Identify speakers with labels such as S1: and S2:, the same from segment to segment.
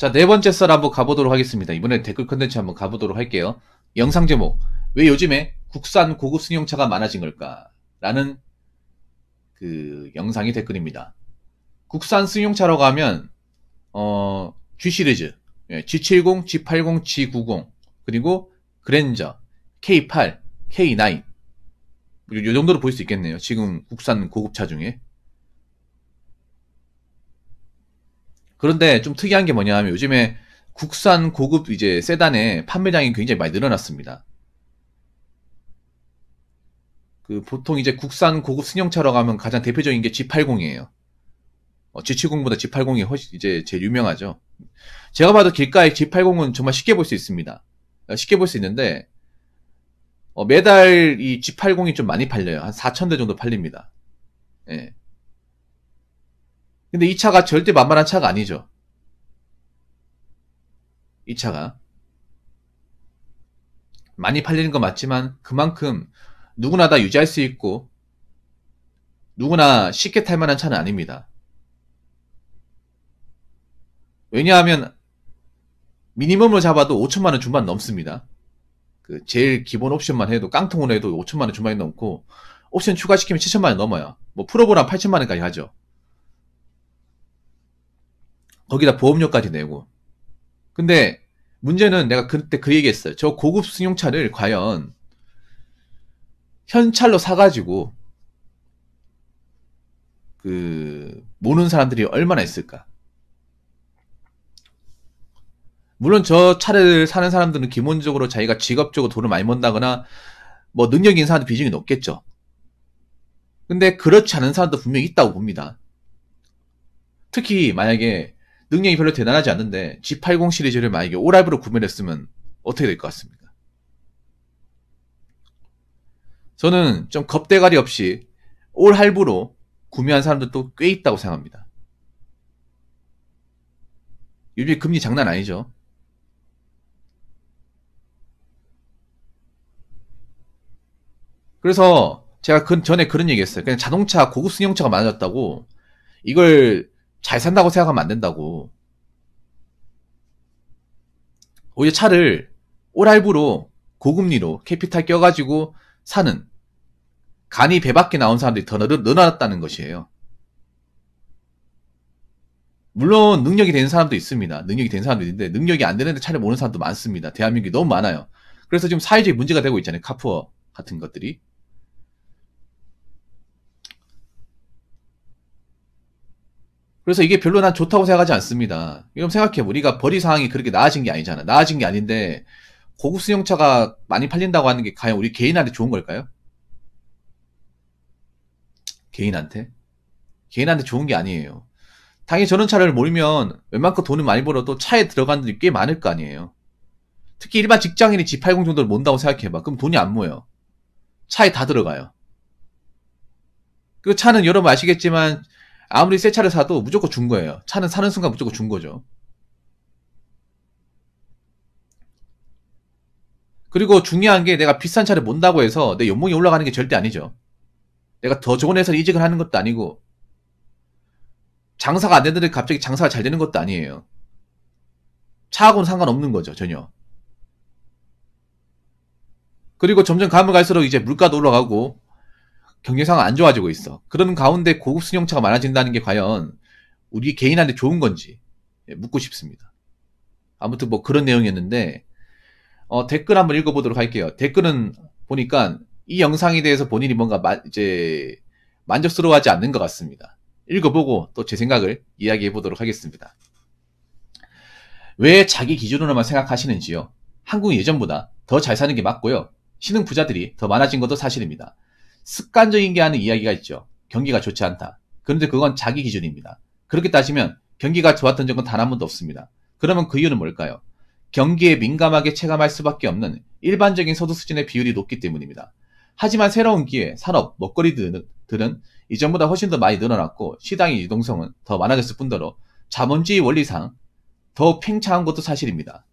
S1: 자, 네 번째 썰 한번 가보도록 하겠습니다. 이번에 댓글 컨텐츠 한번 가보도록 할게요. 영상 제목. 왜 요즘에 국산 고급 승용차가 많아진 걸까? 라는 그 영상이 댓글입니다. 국산 승용차로 가면 어, G 시리즈, G70, G80, G90, 그리고 그랜저, K8, K9. 요 정도로 볼 수 있겠네요. 지금 국산 고급차 중에. 그런데 좀 특이한 게 뭐냐 하면 요즘에 국산 고급 이제 세단의 판매량이 굉장히 많이 늘어났습니다. 그 보통 이제 국산 고급 승용차로 가면 가장 대표적인 게 G80이에요. 어, G70보다 G80이 훨씬 이제 제일 유명하죠. 제가 봐도 길가에 G80은 정말 쉽게 볼 수 있습니다. 어, 쉽게 볼 수 있는데 어, 매달 이 G80이 좀 많이 팔려요. 한 4천 대 정도 팔립니다. 예. 근데 이 차가 절대 만만한 차가 아니죠. 이 차가. 많이 팔리는 건 맞지만 그만큼 누구나 다 유지할 수 있고 누구나 쉽게 탈 만한 차는 아닙니다. 왜냐하면 미니멈을 잡아도 5천만 원 중반 넘습니다. 그 제일 기본 옵션만 해도 깡통으로 해도 5천만 원 중반이 넘고 옵션 추가시키면 7천만 원 넘어요. 뭐 프로보랑 8천만 원까지 하죠. 거기다 보험료까지 내고. 근데 문제는 내가 그때 그 얘기했어요. 저 고급 승용차를 과연 현찰로 사가지고 그 모는 사람들이 얼마나 있을까? 물론 저 차를 사는 사람들은 기본적으로 자기가 직업적으로 돈을 많이 번다거나 뭐 능력 있는 사람도 비중이 높겠죠. 근데 그렇지 않은 사람도 분명히 있다고 봅니다. 특히 만약에 능력이 별로 대단하지 않는데 G80 시리즈를 만약에 오라이브로 구매 했으면 어떻게 될 것 같습니까? 저는 좀 겁대가리 없이 올 할부로 구매한 사람들도 꽤 있다고 생각합니다. 요즘 금리 장난 아니죠? 그래서 제가 그 전에 그런 얘기 했어요. 그냥 자동차 고급 승용차가 많아졌다고 이걸 잘 산다고 생각하면 안 된다고. 오히려 차를 오랄부로 고금리로 캐피탈 껴가지고 사는 간이 배 밖에 나온 사람들이 더 늘어났다는 것이에요. 물론 능력이 되는 사람도 있습니다. 능력이 되는 사람도 있는데 능력이 안 되는데 차를 모는 사람도 많습니다. 대한민국이 너무 많아요. 그래서 지금 사회적인 문제가 되고 있잖아요. 카푸어 같은 것들이. 그래서 이게 별로 난 좋다고 생각하지 않습니다. 이럼 생각해. 우리가 벌이 상황이 그렇게 나아진 게 아니잖아. 나아진 게 아닌데, 고급 승용차가 많이 팔린다고 하는 게 과연 우리 개인한테 좋은 걸까요? 개인한테? 개인한테 좋은 게 아니에요. 당연히 저런 차를 몰면 웬만큼 돈을 많이 벌어도 차에 들어간는 돈이 꽤 많을 거 아니에요. 특히 일반 직장인이 G80 정도를 몬다고 생각해봐. 그럼 돈이 안 모여. 차에 다 들어가요. 그 차는 여러분 아시겠지만 아무리 새 차를 사도 무조건 준 거예요. 차는 사는 순간 무조건 준 거죠. 그리고 중요한 게 내가 비싼 차를 몬다고 해서 내 연봉이 올라가는 게 절대 아니죠. 내가 더 좋은 회사를 이직을 하는 것도 아니고 장사가 안 되는데 갑자기 장사가 잘 되는 것도 아니에요. 차하고는 상관없는 거죠, 전혀. 그리고 점점 가면 갈수록 이제 물가도 올라가고 경제 상안 좋아지고 있어. 그런 가운데 고급 승용차가 많아진다는 게 과연 우리 개인한테 좋은 건지 예, 묻고 싶습니다. 아무튼 뭐 그런 내용이었는데 어, 댓글 한번 읽어보도록 할게요. 댓글은 보니까 이 영상에 대해서 본인이 뭔가 마, 이제 만족스러워하지 않는 것 같습니다. 읽어보고 또 제 생각을 이야기해 보도록 하겠습니다. 왜 자기 기준으로만 생각하시는지요? 한국 예전보다 더 잘 사는 게 맞고요. 신흥 부자들이 더 많아진 것도 사실입니다. 습관적인 게 하는 이야기가 있죠. 경기가 좋지 않다. 그런데 그건 자기 기준입니다. 그렇게 따지면 경기가 좋았던 적은 단 한 번도 없습니다. 그러면 그 이유는 뭘까요? 경기에 민감하게 체감할 수밖에 없는 일반적인 소득 수준의 비율이 높기 때문입니다. 하지만 새로운 기회, 산업, 먹거리들은 이전보다 훨씬 더 많이 늘어났고 시장의 유동성은 더 많아졌을 뿐더러 자본주의 원리상 더 팽창한 것도 사실입니다.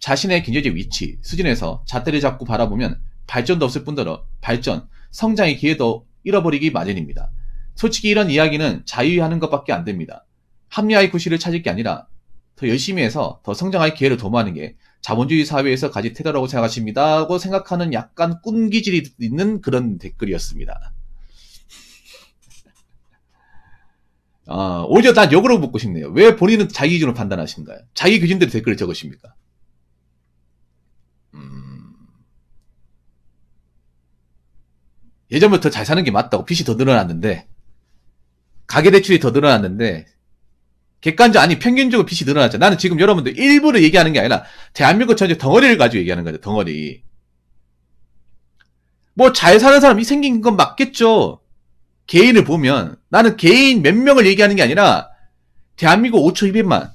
S1: 자신의 경제적 위치, 수준에서 잣대를 잡고 바라보면 발전도 없을 뿐더러 발전, 성장의 기회도 잃어버리기 마련입니다. 솔직히 이런 이야기는 자유하는 것밖에 안 됩니다. 합리화의 구실을 찾을 게 아니라 더 열심히 해서 더 성장할 기회를 도모하는 게 자본주의 사회에서 가지 태도라고 생각하십니다. 고 생각하는 약간 꿈기질이 있는 그런 댓글이었습니다. 아, 오히려 난 역으로 묻고 싶네요. 왜 본인은 자기 기준으로 판단하신가요? 자기 기준대로 댓글을 적으십니까? 예전부터 잘 사는 게 맞다고 빚이 더 늘어났는데 가계 대출이 더 늘어났는데 객관적 아니 평균적으로 빚이 늘어났죠. 나는 지금 여러분들 일부러 얘기하는 게 아니라 대한민국 전체 덩어리를 가지고 얘기하는 거죠. 덩어리. 뭐 잘 사는 사람이 생긴 건 맞겠죠. 개인을 보면 나는 개인 몇 명을 얘기하는 게 아니라 대한민국 5,200만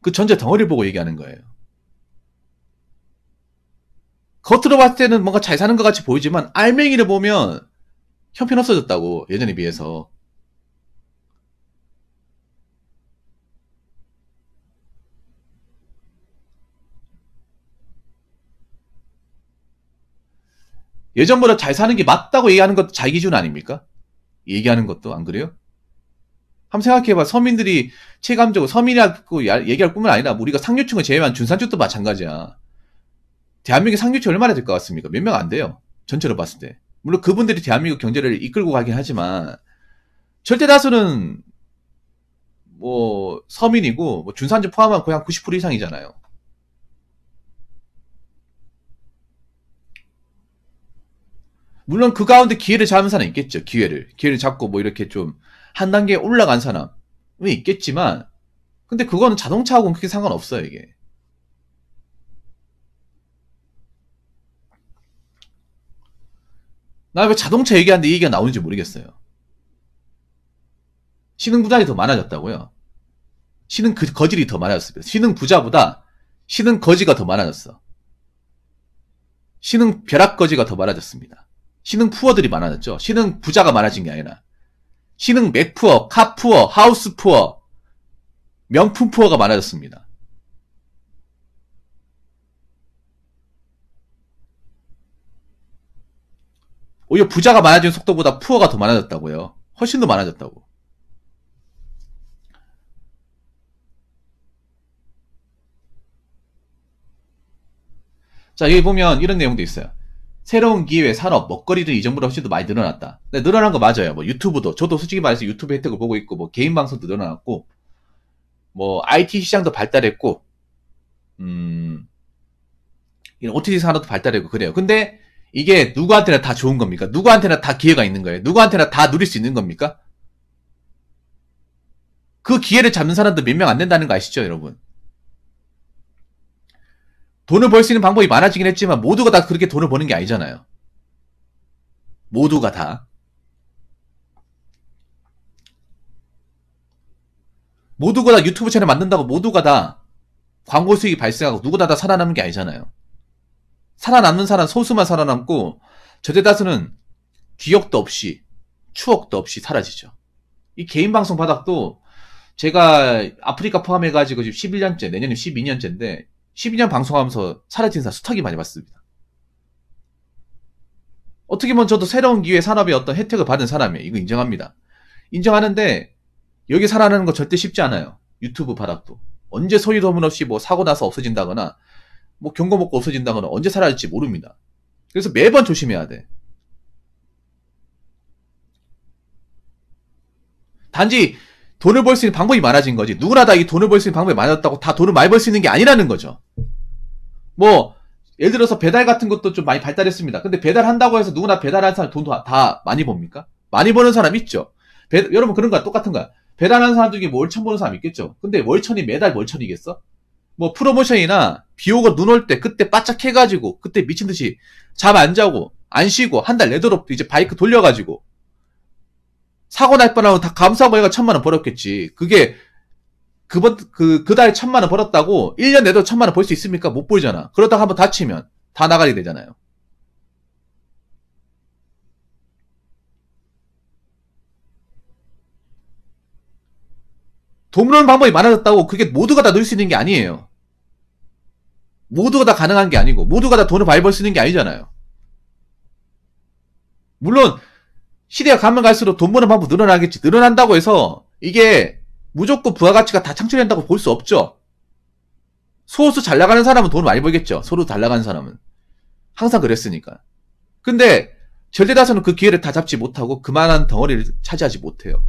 S1: 그 전체 덩어리를 보고 얘기하는 거예요. 겉으로 봤을 때는 뭔가 잘 사는 것 같이 보이지만 알맹이를 보면 형편없어졌다고 예전에 비해서 예전보다 잘 사는 게 맞다고 얘기하는 것도 자기 기준 아닙니까? 얘기하는 것도 안 그래요? 한번 생각해봐. 서민들이 체감적으로 서민이라고 얘기할 뿐만 아니라 우리가 상류층을 제외한 중산층도 마찬가지야. 대한민국 상류층 얼마나 될 것 같습니까? 몇 명 안 돼요. 전체로 봤을 때. 물론 그분들이 대한민국 경제를 이끌고 가긴 하지만 절대 다수는 뭐 서민이고 뭐 준산지 포함한 거의 한90% 이상이잖아요. 물론 그 가운데 기회를 잡은 사람 있겠죠. 기회를 기회를 잡고 뭐 이렇게 좀 한 단계 올라간 사람은 있겠지만 근데 그건 자동차하고는 크게 상관없어요 이게. 나왜 자동차 얘기하는데 이 얘기가 나오는지 모르겠어요. 신흥 부자들이 더 많아졌다고요. 신흥 그 거질이 더 많아졌습니다. 신흥 부자보다 신흥 거지가 더 많아졌어. 신흥 벼락 거지가 더 많아졌습니다. 신흥 푸어들이 많아졌죠. 신흥 부자가 많아진 게 아니라 신흥 맥푸어, 카푸어, 하우스푸어, 명품푸어가 많아졌습니다. 오히려 부자가 많아진 속도보다 푸어가 더 많아졌다고요. 훨씬 더 많아졌다고. 자, 여기 보면 이런 내용도 있어요. 새로운 기회, 산업, 먹거리들 이전보다 훨씬 더 많이 늘어났다. 늘어난 거 맞아요. 뭐 유튜브도, 저도 솔직히 말해서 유튜브 혜택을 보고 있고, 뭐 개인 방송도 늘어났고, 뭐 IT 시장도 발달했고, 음, 이런 OTT 산업도 발달했고, 그래요. 근데 이게 누구한테나 다 좋은 겁니까? 누구한테나 다 기회가 있는 거예요. 누구한테나 다 누릴 수 있는 겁니까? 그 기회를 잡는 사람도 몇 명 안 된다는 거 아시죠, 여러분? 돈을 벌 수 있는 방법이 많아지긴 했지만 모두가 다 그렇게 돈을 버는 게 아니잖아요. 모두가 다. 모두가 다 유튜브 채널 만든다고 모두가 다 광고 수익이 발생하고 누구나 다 살아남는 게 아니잖아요. 살아남는 사람 소수만 살아남고 저대다수는 기억도 없이 추억도 없이 사라지죠. 이 개인 방송 바닥도 제가 아프리카 포함해가지고 지금 11년째, 내년에 12년째인데 12년 방송하면서 사라진 사 수탁이 많이 봤습니다. 어떻게 보면 저도 새로운 기회 산업의 어떤 혜택을 받은 사람이에요. 이거 인정합니다. 인정하는데 여기 살아나는 거 절대 쉽지 않아요. 유튜브 바닥도. 언제 소리 도문 없이 뭐 사고 나서 없어진다거나 뭐 경고 먹고 없어진다거나 언제 사라질지 모릅니다. 그래서 매번 조심해야 돼. 단지 돈을 벌 수 있는 방법이 많아진 거지. 누구나 다 이 돈을 벌 수 있는 방법이 많았다고 다 돈을 많이 벌 수 있는 게 아니라는 거죠. 뭐, 예를 들어서 배달 같은 것도 좀 많이 발달했습니다. 근데 배달한다고 해서 누구나 배달하는 사람 돈 다 많이 봅니까? 많이 버는 사람 있죠. 배, 여러분 그런 거야 똑같은 거야. 배달하는 사람 중에 월천 버는 사람 있겠죠. 근데 월천이 매달 월천이겠어? 뭐 프로모션이나 비오가눈올때 그때 바짝 해가지고 그때 미친 듯이 잠 안 자고 안 쉬고 한 달 내도록 이제 바이크 돌려가지고 사고 날 뻔하면 다 감사하고 얘가 천만 원 벌었겠지. 그게 그번 그그 달에 천만 원 벌었다고 1년 내도 천만 원 벌 수 있습니까? 못 벌잖아. 그러다가 한번 다치면 다 나가게 되잖아요. 돈으는 방법이 많아졌다고 그게 모두가 다 넣을 수 있는 게 아니에요. 모두가 다 가능한 게 아니고 모두가 다 돈을 많이 벌 수 있는 게 아니잖아요. 물론 시대가 가면 갈수록 돈 버는 방법 늘어나겠지. 늘어난다고 해서 이게 무조건 부가가치가 다 창출된다고 볼 수 없죠. 소수 잘 나가는 사람은 돈 많이 벌겠죠. 소수 잘 나가는 사람은. 항상 그랬으니까. 근데 절대다수는 그 기회를 다 잡지 못하고 그만한 덩어리를 차지하지 못해요.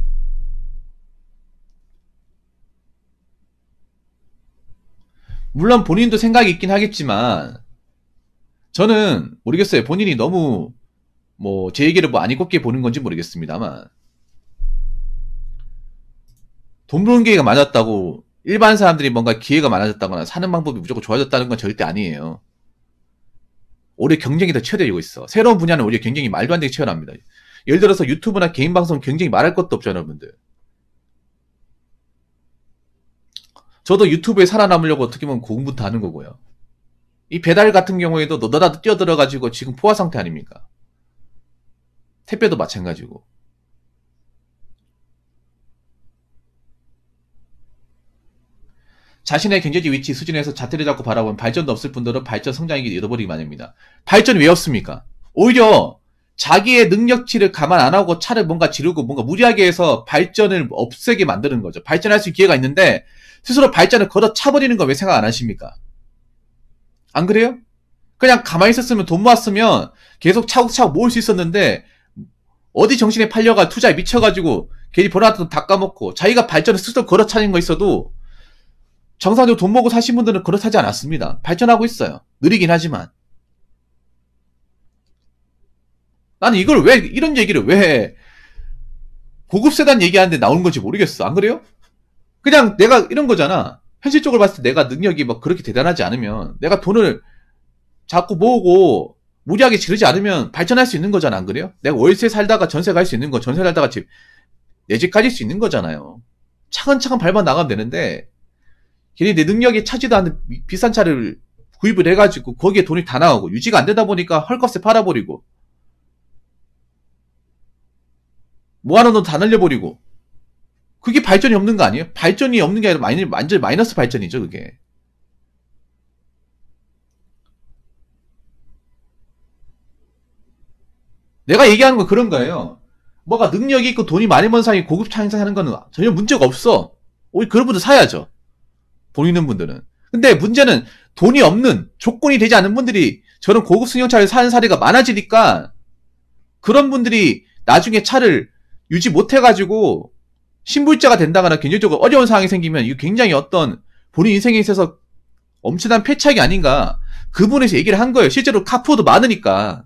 S1: 물론 본인도 생각이 있긴 하겠지만 저는 모르겠어요. 본인이 너무 뭐 제 얘기를 뭐안이꼽게 보는 건지 모르겠습니다만 돈 버는 기회가 많았다고 일반 사람들이 뭔가 기회가 많아졌다거나 사는 방법이 무조건 좋아졌다는 건 절대 아니에요. 오히려 경쟁이 더 치열해지고 있어. 새로운 분야는 오히려 경쟁이 말도 안 되게 치열합니다. 예를 들어서 유튜브나 개인 방송 경쟁이 말할 것도 없죠, 여러분들. 저도 유튜브에 살아남으려고 어떻게 보면 공부도 하는 거고요. 이 배달 같은 경우에도 너나도 뛰어들어가지고 지금 포화 상태 아닙니까? 택배도 마찬가지고. 자신의 경제적 위치 수준에서 자태를 잡고 바라본 발전도 없을 뿐더러 발전 성장이 잃어버리기 마련입니다. 발전이 왜 없습니까? 오히려 자기의 능력치를 감안 안 하고 차를 뭔가 지르고 뭔가 무리하게 해서 발전을 없애게 만드는 거죠. 발전할 수 있는 기회가 있는데 스스로 발전을 걷어 차버리는 거 왜 생각 안 하십니까? 안 그래요? 그냥 가만히 있었으면 돈 모았으면 계속 차곡차곡 모을 수 있었는데 어디 정신에 팔려가 투자에 미쳐가지고 괜히 번화한테도 다 까먹고 자기가 발전을 스스로 걸어 차는 거 있어도 정상적으로 돈 모으고 사신 분들은 걸어 차지 않았습니다. 발전하고 있어요. 느리긴 하지만. 나는 이걸 왜 이런 얘기를 왜 해? 고급 세단 얘기하는데 나오는 건지 모르겠어. 안 그래요? 그냥 내가 이런 거잖아. 현실적으로 봤을 때 내가 능력이 막 뭐 그렇게 대단하지 않으면 내가 돈을 자꾸 모으고 무리하게 지르지 않으면 발전할 수 있는 거잖아. 안 그래요? 내가 월세 살다가 전세 갈 수 있는 거, 전세 살다가 집, 내 집 가질 수 있는 거잖아요. 차근차근 밟아 나가면 되는데 괜히 내 능력이 차지도 않는 비싼 차를 구입을 해가지고 거기에 돈이 다 나가고 유지가 안 되다 보니까 헐값에 팔아버리고 뭐 하나 도다 날려버리고 그게 발전이 없는 거 아니에요? 발전이 없는 게 아니라 마이, 완전 히 마이너스 발전이죠 그게 내가 얘기하는 건 그런 거예요 뭐가 능력이 있고 돈이 많이 번 사람이 고급 차행사하는 거는 전혀 문제가 없어 오히 그런 분들 사야죠 돈 있는 분들은 근데 문제는 돈이 없는 조건이 되지 않은 분들이 저런 고급 승용차를 사는 사례가 많아지니까 그런 분들이 나중에 차를 유지 못해가지고 신불자가 된다거나 굉장적으로 어려운 상황이 생기면 이 굉장히 어떤 본인 인생에 있어서 엄청난 패착이 아닌가 그분에서 얘기를 한 거예요. 실제로 카푸어도 많으니까.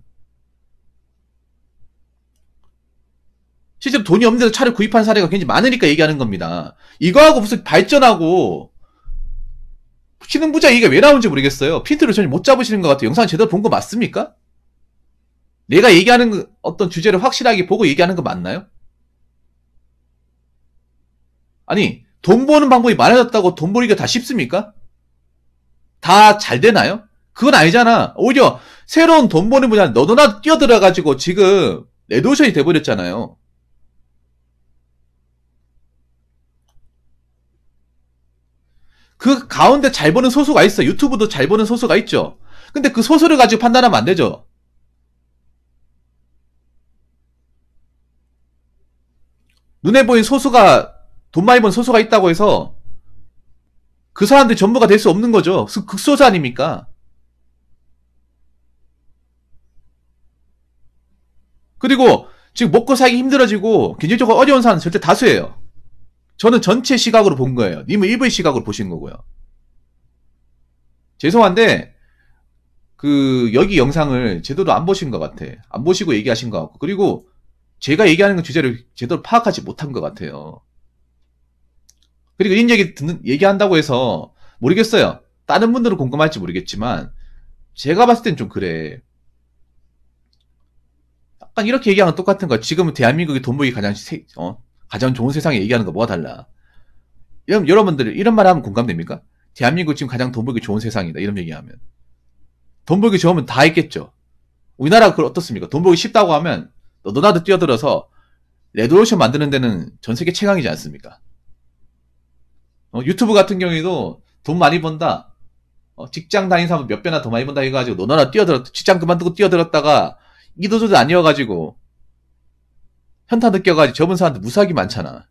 S1: 실제로 돈이 없는데도 차를 구입한 사례가 굉장히 많으니까 얘기하는 겁니다. 이거하고 무슨 발전하고 신흥부자 얘기가 왜 나오는지 모르겠어요. 핀트를 전혀 못 잡으시는 것 같아요. 영상 제대로 본 거 맞습니까? 내가 얘기하는 어떤 주제를 확실하게 보고 얘기하는 거 맞나요? 아니 돈 버는 방법이 많아졌다고 돈 벌기가 다 쉽습니까? 다 잘 되나요? 그건 아니잖아. 오히려 새로운 돈 버는 분야 너도나 뛰어들어가지고 지금 레드오션이 돼버렸잖아요. 그 가운데 잘 버는 소수가 있어. 유튜브도 잘 버는 소수가 있죠. 근데 그 소수를 가지고 판단하면 안 되죠. 눈에 보인 소수가 돈 많이 번 소수가 있다고 해서 그사람들 전부가 될 수 없는 거죠. 극소수 아닙니까? 그리고 지금 먹고 살기 힘들어지고 경제적으로 어려운 사람 절대 다수예요. 저는 전체 시각으로 본 거예요. 님은 일부의 시각으로 보신 거고요. 죄송한데 그 여기 영상을 제대로 안 보신 것 같아. 안 보시고 얘기하신 것 같고 그리고 제가 얘기하는 주제를 제대로 파악하지 못한 것 같아요. 그리고 이런 얘기 듣는, 얘기한다고 해서 모르겠어요. 다른 분들은 궁금할지 모르겠지만, 제가 봤을 땐 좀 그래. 약간 이렇게 얘기하는 똑같은 거야. 지금은 대한민국이 돈 벌기 가장, 세, 어? 가장 좋은 세상에 얘기하는 거 뭐가 달라. 이런, 여러분들, 이런 말 하면 공감됩니까? 대한민국 지금 가장 돈 벌기 좋은 세상이다. 이런 얘기하면. 돈 벌기 좋으면 다 있겠죠. 우리나라가 그걸 어떻습니까? 돈 벌기 쉽다고 하면, 너나도 도 뛰어들어서, 레드오션 만드는 데는 전 세계 최강이지 않습니까? 어, 유튜브 같은 경우에도 돈 많이 번다. 어, 직장 다니는 사람 몇 배나 더 많이 번다 해가지고 너나나 뛰어들었, 직장 그만두고 뛰어들었다가 이도저도 아니어가지고 현타 느껴가지고 접은 사람들 무사기 많잖아.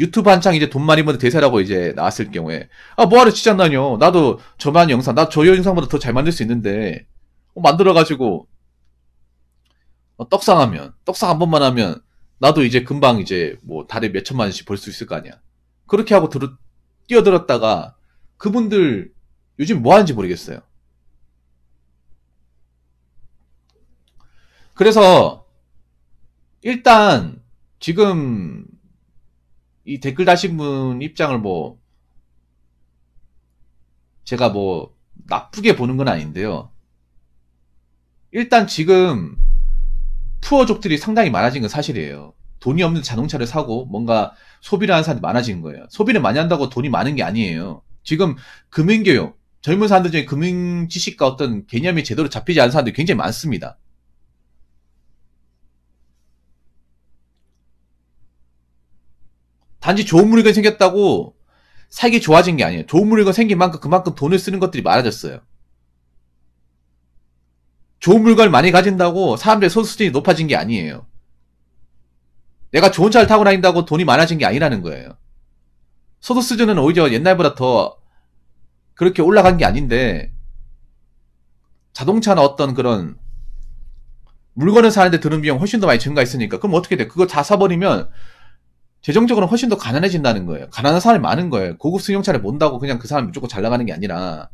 S1: 유튜브 한창 이제 돈 많이 버는 대세라고 이제 나왔을 경우에 아 뭐하러 직장 다녀 나도 저만 영상 나 저 영상보다 더 잘 만들 수 있는데 어, 만들어가지고 어, 떡상하면 떡상 한 번만 하면 나도 이제 금방 이제 뭐 달에 몇 천만 원씩 벌 수 있을 거 아니야. 그렇게 하고 들어, 뛰어들었다가 그분들 요즘 뭐 하는지 모르겠어요. 그래서 일단 지금 이 댓글 다신 분 입장을 뭐 제가 뭐 나쁘게 보는 건 아닌데요. 일단 지금 푸어족들이 상당히 많아진 건 사실이에요. 돈이 없는 자동차를 사고 뭔가 소비를 하는 사람이 많아진 거예요. 소비를 많이 한다고 돈이 많은 게 아니에요. 지금 금융교육, 젊은 사람들 중에 금융 지식과 어떤 개념이 제대로 잡히지 않은 사람들이 굉장히 많습니다. 단지 좋은 물건이 생겼다고 살기 좋아진 게 아니에요. 좋은 물건이 생긴 만큼 그만큼 돈을 쓰는 것들이 많아졌어요. 좋은 물건을 많이 가진다고 사람들의 소수준이 높아진 게 아니에요. 내가 좋은 차를 타고 다닌다고 돈이 많아진 게 아니라는 거예요. 소득 수준은 오히려 옛날보다 더 그렇게 올라간 게 아닌데 자동차나 어떤 그런 물건을 사는데 드는 비용 훨씬 더 많이 증가했으니까 그럼 어떻게 돼? 그거 다 사버리면 재정적으로 훨씬 더 가난해진다는 거예요. 가난한 사람이 많은 거예요. 고급 승용차를 몬다고 그냥 그 사람이 무조건 잘 나가는 게 아니라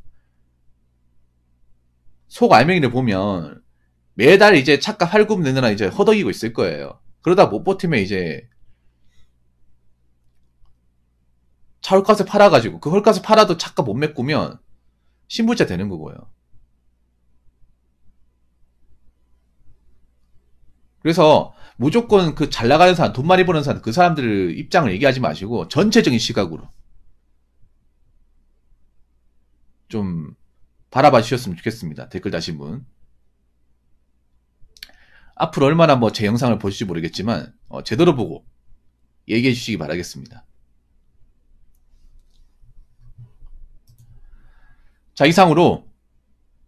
S1: 속 알맹이를 보면 매달 이제 착각 할금 내느라 이제 허덕이고 있을 거예요. 그러다 못 버티면 이제 차 헐값에 팔아가지고 그 헐값에 팔아도 착각못 메꾸면 신불자 되는 거고요. 그래서 무조건 그 잘 나가는 사람, 돈 많이 버는 사람, 그 사람들 입장을 얘기하지 마시고 전체적인 시각으로 좀 바라봐 주셨으면 좋겠습니다. 댓글 다신 분. 앞으로 얼마나 뭐 제 영상을 보실지 모르겠지만 어, 제대로 보고 얘기해 주시기 바라겠습니다. 자 이상으로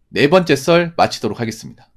S1: 네 번째 썰 마치도록 하겠습니다.